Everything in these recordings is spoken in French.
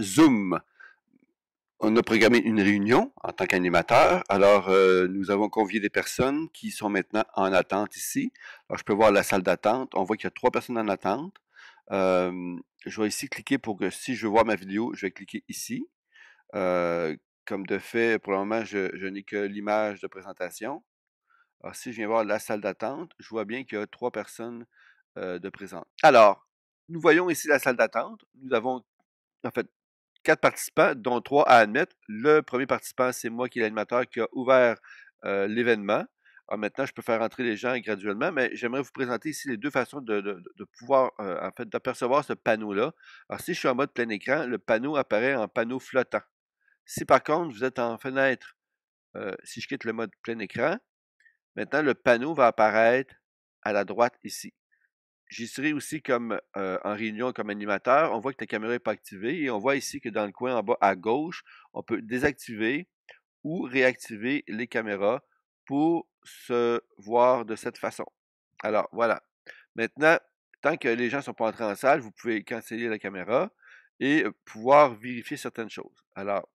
Zoom. On a programmé une réunion en tant qu'animateur. Alors, euh, nous avons convié des personnes qui sont maintenant en attente ici. Alors, je peux voir la salle d'attente. On voit qu'il y a trois personnes en attente. Euh, je vais ici cliquer pour que si je veux voir ma vidéo, je vais cliquer ici. Euh, comme de fait, pour le moment, je, n'ai que l'image de présentation. Alors, si je viens voir la salle d'attente, je vois bien qu'il y a trois personnes de présent. Alors, nous voyons ici la salle d'attente. Nous avons en fait, quatre participants, dont trois à admettre. Le premier participant, c'est moi qui est l'animateur qui a ouvert euh, l'événement. Ah, maintenant, je peux faire entrer les gens graduellement, mais j'aimerais vous présenter ici les deux façons de, pouvoir, euh, en fait, d'apercevoir ce panneau-là. Alors, si je suis en mode plein écran, le panneau apparaît en panneau flottant. Si par contre, vous êtes en fenêtre, euh, si je quitte le mode plein écran, maintenant, le panneau va apparaître à la droite ici. J'y serai aussi comme euh, en réunion comme animateur. On voit que ta caméra n'est pas activée et on voit ici que dans le coin en bas à gauche, on peut désactiver ou réactiver les caméras pour se voir de cette façon. Alors voilà. Maintenant, tant que les gens ne sont pas entrés en salle, vous pouvez canceller la caméra et euh, pouvoir vérifier certaines choses. Alors,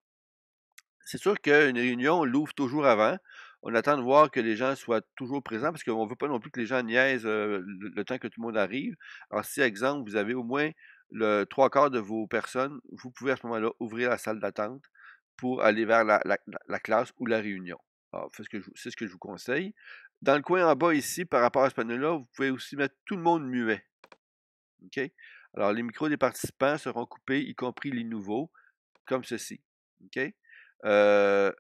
c'est sûr qu'une réunion l'ouvre toujours avant on attend de voir que les gens soient toujours présents parce qu'on ne veut pas non plus que les gens niaisent le, temps que tout le monde arrive. Alors, si, exemple, vous avez au moins le trois quarts de vos personnes, vous pouvez à ce moment-là ouvrir la salle d'attente pour aller vers la, classe ou la réunion. C'est ce, que je, vous conseille. Dans le coin en bas ici, par rapport à ce panneau-là, vous pouvez aussi mettre tout le monde muet. OK? Alors, les micros des participants seront coupés, y compris les nouveaux, comme ceci. OK? Euh,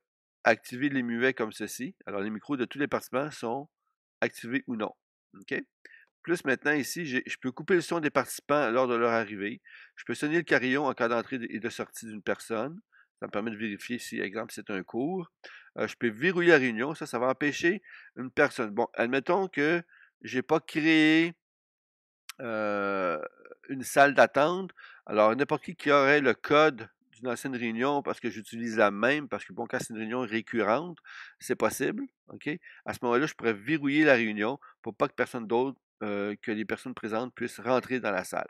activer les muets comme ceci. Alors, les micros de tous les participants sont activés ou non. OK? Plus maintenant, ici, je peux couper le son des participants lors de leur arrivée. Je peux sonner le carillon en cas d'entrée et de sortie d'une personne. Ça me permet de vérifier si, par exemple, c'est un cours. Euh, je peux verrouiller la réunion. Ça, ça va empêcher une personne. Bon, admettons que je n'ai pas créé euh, une salle d'attente. Alors, n'importe qui qui aurait le code une ancienne réunion parce que j'utilise la même, parce que bon, quand c'est une réunion récurrente, c'est possible. OK? À ce moment-là, je pourrais verrouiller la réunion pour pas que personne d'autre euh, que les personnes présentes puissent rentrer dans la salle.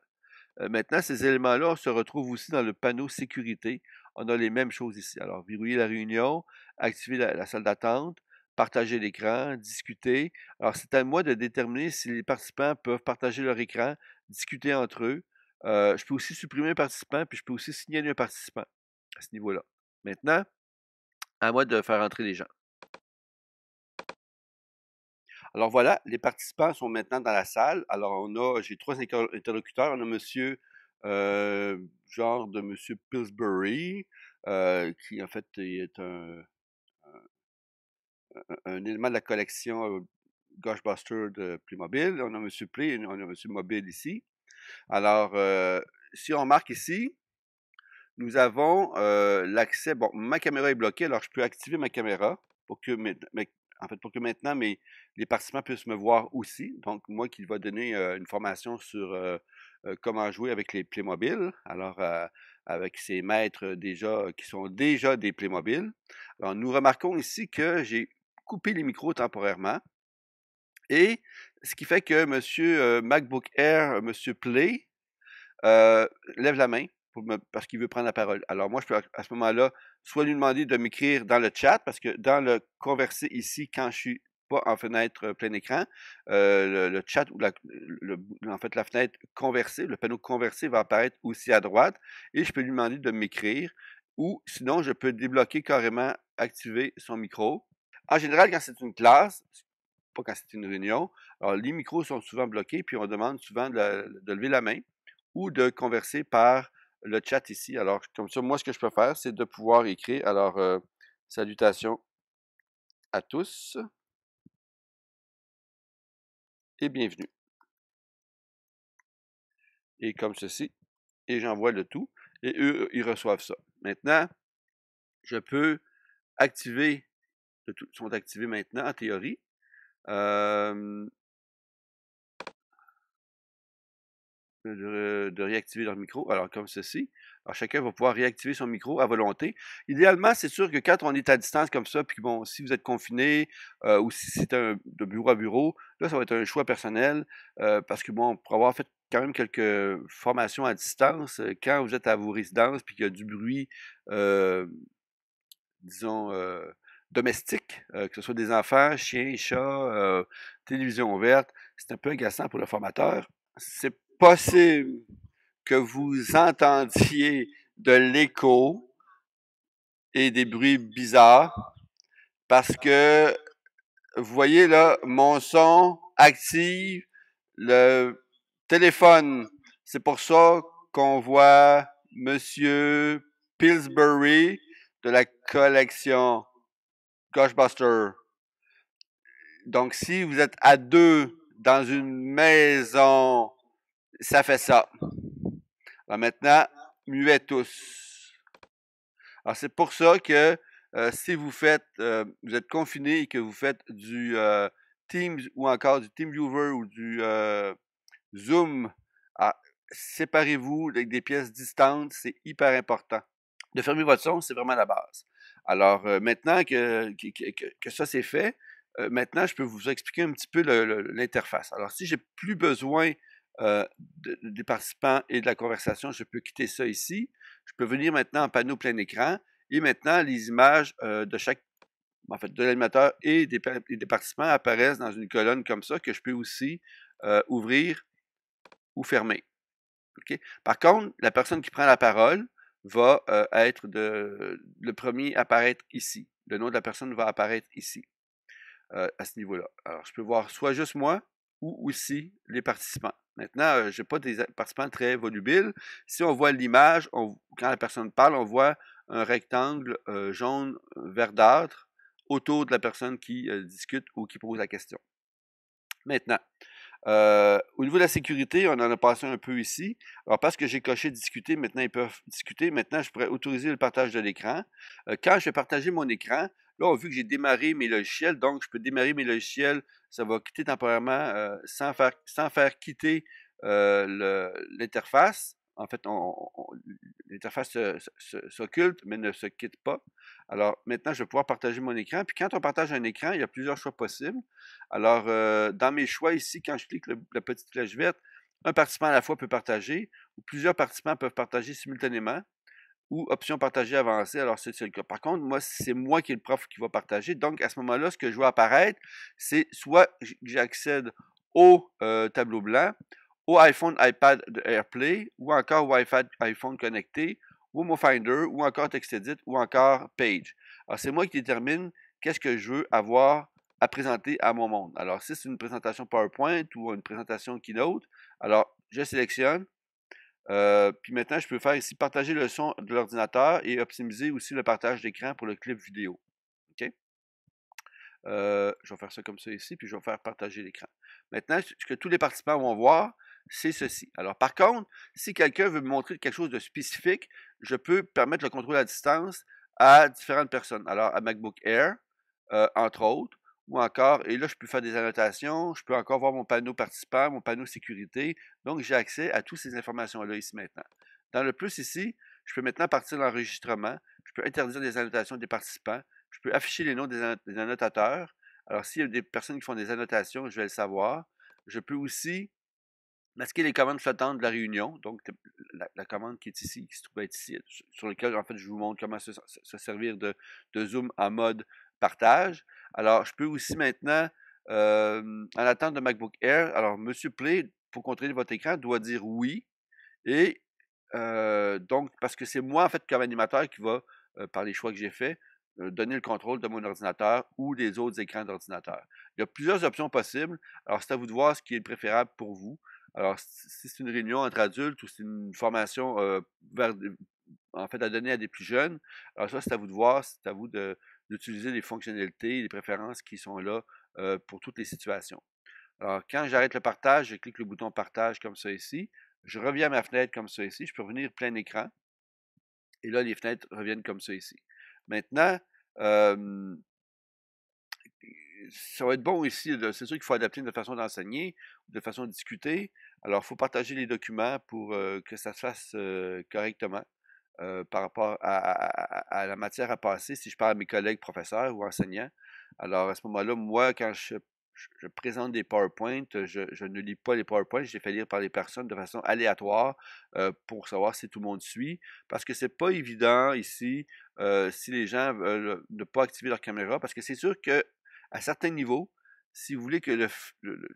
Euh, maintenant, ces éléments-là se retrouvent aussi dans le panneau sécurité. On a les mêmes choses ici. Alors, verrouiller la réunion, activer la salle d'attente, partager l'écran, discuter. Alors, c'est à moi de déterminer si les participants peuvent partager leur écran, discuter entre eux, euh, je peux aussi supprimer un participant, puis je peux aussi signaler un participant à ce niveau-là. Maintenant, à moi de faire entrer les gens. Alors voilà, les participants sont maintenant dans la salle. Alors on a, j'ai trois interlocuteurs. On a Monsieur, euh, genre de Monsieur Pillsbury, euh, qui en fait est un, élément de la collection Ghostbuster de Playmobil. On a Monsieur Play, on a Monsieur Mobile ici. Alors, euh, si on marque ici, nous avons euh, l'accès. Bon, ma caméra est bloquée, alors je peux activer ma caméra pour que, en fait, pour que maintenant les participants puissent me voir aussi. Donc, moi qui va donner euh, une formation sur comment jouer avec les Playmobil. Alors, avec ces maîtres déjà qui sont déjà des Playmobil. Alors, nous remarquons ici que j'ai coupé les micros temporairement. Et ce qui fait que M. MacBook Air, M. Play, lève la main parce qu'il veut prendre la parole. Alors moi, je peux à ce moment-là soit lui demander de m'écrire dans le chat, parce que dans le converser ici, quand je suis pas en fenêtre plein écran, le, chat ou en fait la fenêtre conversée, le panneau conversé va apparaître aussi à droite et je peux lui demander de m'écrire ou sinon je peux débloquer carrément, activer son micro. En général, quand c'est une classe, quand c'est une réunion. Alors, les micros sont souvent bloqués, puis on demande souvent de, lever la main ou de converser par le chat ici. Alors, comme ça, moi, ce que je peux faire, c'est de pouvoir écrire. Alors, euh, salutations à tous et bienvenue. Et comme ceci, et j'envoie le tout, et eux, ils reçoivent ça. Maintenant, je peux activer, ils sont activés maintenant en théorie, de, réactiver leur micro, alors comme ceci. Alors chacun va pouvoir réactiver son micro à volonté. Idéalement, c'est sûr que quand on est à distance comme ça, puis bon, si vous êtes confiné ou si c'est un, de bureau à bureau, là, ça va être un choix personnel parce que bon, pour avoir fait quand même quelques formations à distance, quand vous êtes à vos résidences puis qu'il y a du bruit, disons, domestiques, euh, que ce soit des enfants, chiens, chats, euh, télévision ouverte, c'est un peu agaçant pour le formateur. C'est possible que vous entendiez de l'écho et des bruits bizarres parce que vous voyez là, mon son active le téléphone. C'est pour ça qu'on voit Monsieur Pillsbury de la collection Ghostbuster. Donc, si vous êtes à deux dans une maison, ça fait ça. Alors maintenant, muet tous. Alors, c'est pour ça que euh, si vous faites, euh, vous êtes confiné et que vous faites du euh, Teams ou encore du TeamViewer ou du Zoom, ah, séparez-vous avec des pièces distantes, c'est hyper important. De fermer votre son, c'est vraiment la base. Alors, euh, maintenant que, ça c'est fait, euh, maintenant, je peux vous expliquer un petit peu l'interface. Alors, si j'ai plus besoin euh, des participants et de la conversation, je peux quitter ça ici. Je peux venir maintenant en panneau plein écran. Et maintenant, les images de chaque, en fait, de l'animateur et des, participants apparaissent dans une colonne comme ça que je peux aussi ouvrir ou fermer. Par contre, la personne qui prend la parole, va être de, le premier à apparaître ici. Le nom de la personne va apparaître ici, à ce niveau-là. Alors, je peux voir soit juste moi ou aussi les participants. Maintenant, je n'ai pas des participants très volubiles. Si on voit l'image, quand la personne parle, on voit un rectangle jaune verdâtre autour de la personne qui discute ou qui pose la question. Maintenant, euh, au niveau de la sécurité, on en a passé un peu ici. Alors, parce que j'ai coché discuter, maintenant ils peuvent discuter. Maintenant, je pourrais autoriser le partage de l'écran. Euh, quand je vais partager mon écran, là, vu que j'ai démarré mes logiciels, donc je peux démarrer mes logiciels. Ça va quitter temporairement euh, sans faire quitter l'interface en fait, l'interface s'occulte, mais ne se quitte pas. Alors maintenant, je vais pouvoir partager mon écran. Puis quand on partage un écran, il y a plusieurs choix possibles. Alors, euh, dans mes choix ici, quand je clique la petite flèche verte, un participant à la fois peut partager, ou plusieurs participants peuvent partager simultanément, ou option partager avancée. Alors, c'est le cas. Par contre, moi, c'est moi qui est le prof qui va partager. Donc, à ce moment-là, ce que je vois apparaître, c'est soit j'accède au euh, tableau blanc, ou iPhone, iPad AirPlay, ou encore Wi-Fi iPhone connecté, ou MoFinder, ou encore TextEdit, ou encore Page. Alors, c'est moi qui détermine qu'est-ce que je veux avoir à présenter à mon monde. Alors, si c'est une présentation PowerPoint ou une présentation Keynote, alors je sélectionne. Euh, puis maintenant, je peux faire ici partager le son de l'ordinateur et optimiser aussi le partage d'écran pour le clip vidéo. OK? Euh, je vais faire ça comme ça ici, puis je vais faire partager l'écran. Maintenant, ce que tous les participants vont voir, c'est ceci. Alors, par contre, si quelqu'un veut me montrer quelque chose de spécifique, je peux permettre le contrôle à distance à différentes personnes. Alors, à MacBook Air, euh, entre autres, ou encore, et là, je peux faire des annotations, je peux encore voir mon panneau participant, mon panneau sécurité. Donc, j'ai accès à toutes ces informations-là ici maintenant. Dans le plus ici, je peux maintenant partir l'enregistrement, je peux interdire des annotations des participants, je peux afficher les noms des, des annotateurs. Alors, s'il y a des personnes qui font des annotations, je vais le savoir. Je peux aussi masquer les commandes flottantes de la réunion, donc la, commande qui est ici, qui se trouve être ici, sur laquelle en fait je vous montre comment se, servir de, Zoom en mode partage. Alors, je peux aussi maintenant, euh, en attente de MacBook Air, alors Monsieur Play, pour contrôler votre écran, doit dire oui. Et euh, donc, parce que c'est moi, en fait, comme animateur, qui va, euh, par les choix que j'ai faits, donner le contrôle de mon ordinateur ou des autres écrans d'ordinateur. Il y a plusieurs options possibles. Alors, c'est à vous de voir ce qui est préférable pour vous. Alors, si c'est une réunion entre adultes ou c'est une formation en fait, à donner à des plus jeunes, alors ça, c'est à vous de voir, c'est à vous d'utiliser les fonctionnalités, les préférences qui sont là pour toutes les situations. Alors, quand j'arrête le partage, je clique le bouton partage comme ça ici. Je reviens à ma fenêtre comme ça ici. Je peux revenir plein écran. Et là, les fenêtres reviennent comme ça ici. Maintenant, euh, ça va être bon ici. C'est sûr qu'il faut adapter notre façon d'enseigner, de façon de discuter. Alors, il faut partager les documents pour euh, que ça se fasse euh, correctement euh, par rapport à, la matière à passer, si je parle à mes collègues professeurs ou enseignants. Alors, à ce moment-là, moi, quand je, présente des PowerPoints, je, ne lis pas les PowerPoints, je les fais lire par les personnes de façon aléatoire pour savoir si tout le monde suit, parce que c'est pas évident ici si les gens veulent ne pas activer leur caméra, parce que c'est sûr que à certains niveaux, si vous voulez que,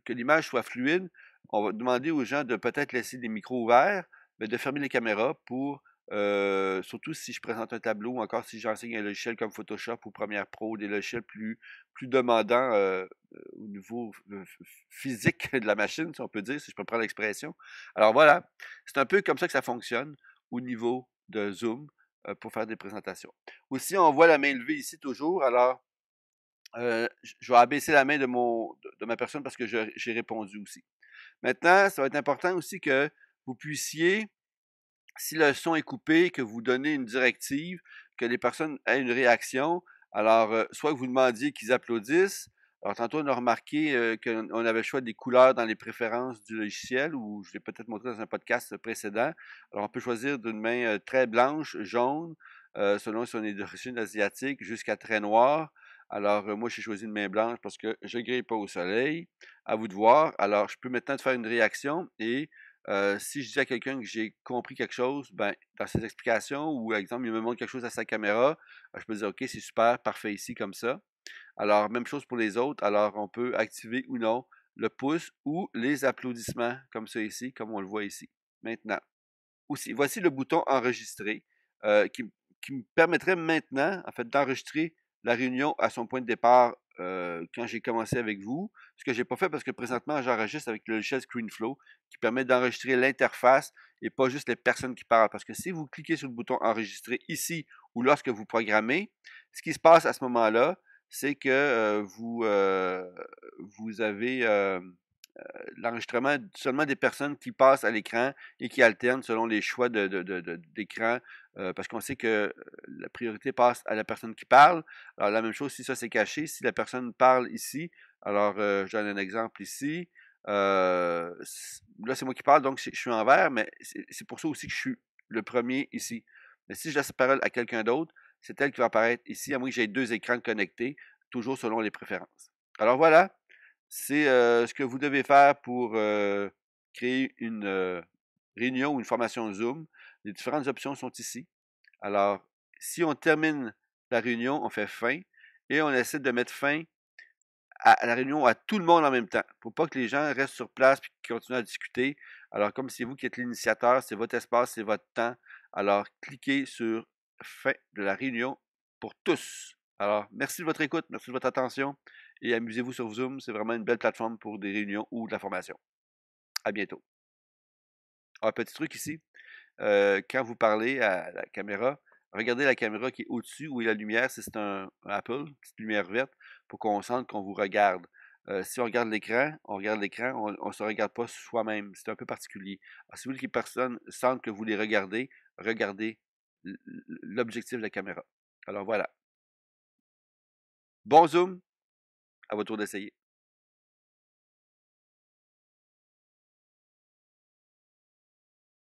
l'image soit fluide, on va demander aux gens de peut-être laisser des micros ouverts, mais de fermer les caméras pour, euh, surtout si je présente un tableau ou encore si j'enseigne un logiciel comme Photoshop ou Premiere Pro, des logiciels plus, demandants euh, au niveau euh, physique de la machine, si on peut dire, si je peux prendre l'expression. Alors voilà, c'est un peu comme ça que ça fonctionne au niveau de Zoom pour faire des présentations. Aussi, on voit la main levée ici toujours. Alors, euh, je vais abaisser la main de, ma personne parce que j'ai répondu aussi. Maintenant, ça va être important aussi que vous puissiez, si le son est coupé, que vous donnez une directive, que les personnes aient une réaction. Alors, euh, soit que vous demandiez qu'ils applaudissent. Alors, tantôt, on a remarqué euh, qu'on avait choisi des couleurs dans les préférences du logiciel, ou je l'ai peut-être montré dans un podcast précédent. Alors, on peut choisir d'une main très blanche, jaune, selon si on est d'origine asiatique, jusqu'à très noire. Alors, euh, moi, j'ai choisi une main blanche parce que je ne grille pas au soleil. À vous de voir. Alors, je peux maintenant faire une réaction et euh, si je dis à quelqu'un que j'ai compris quelque chose, ben, dans ses explications ou, par exemple, il me montre quelque chose à sa caméra, ben, je peux dire OK, c'est super, parfait ici, comme ça. Alors, même chose pour les autres. Alors, on peut activer ou non le pouce ou les applaudissements, comme ça ici, comme on le voit ici. Maintenant, aussi, voici le bouton enregistrer euh, qui, qui me permettrait maintenant, en fait, d'enregistrer la réunion à son point de départ euh, quand j'ai commencé avec vous. Ce que je n'ai pas fait parce que présentement, j'enregistre avec le logiciel ScreenFlow qui permet d'enregistrer l'interface et pas juste les personnes qui parlent. Parce que si vous cliquez sur le bouton enregistrer ici ou lorsque vous programmez, ce qui se passe à ce moment-là, c'est que euh, vous, euh, vous avez euh, l'enregistrement seulement des personnes qui passent à l'écran et qui alternent selon les choix d'écran, euh, parce qu'on sait que euh, la priorité passe à la personne qui parle. Alors la même chose, si ça c'est caché, si la personne parle ici, alors je donne un exemple ici. là c'est moi qui parle, donc je suis en vert, mais c'est pour ça aussi que je suis le premier ici. Mais si je laisse la parole à quelqu'un d'autre, c'est elle qui va apparaître ici, à moins que j'ai deux écrans connectés, toujours selon les préférences. Alors voilà, c'est ce que vous devez faire pour créer une réunion ou une formation Zoom. Les différentes options sont ici. Alors, si on termine la réunion, on fait fin et on essaie de mettre fin à, la réunion à tout le monde en même temps pour pas que les gens restent sur place et continuent à discuter. Alors, comme c'est vous qui êtes l'initiateur, c'est votre espace, c'est votre temps. Alors, cliquez sur fin de la réunion pour tous. Alors, merci de votre écoute, merci de votre attention et amusez-vous sur Zoom. C'est vraiment une belle plateforme pour des réunions ou de la formation. À bientôt. Un ah, petit truc ici. Euh, quand vous parlez à la caméra, regardez la caméra qui est au-dessus où est la lumière. c'est un, Apple, petite lumière verte, pour qu'on sente qu'on vous regarde. Euh, si on regarde l'écran, on regarde l'écran, on ne se regarde pas soi-même. C'est un peu particulier. Alors, si vous voulez que les personnes sentent que vous les regardez, regardez l'objectif de la caméra. Alors voilà. Bon zoom, à votre tour d'essayer.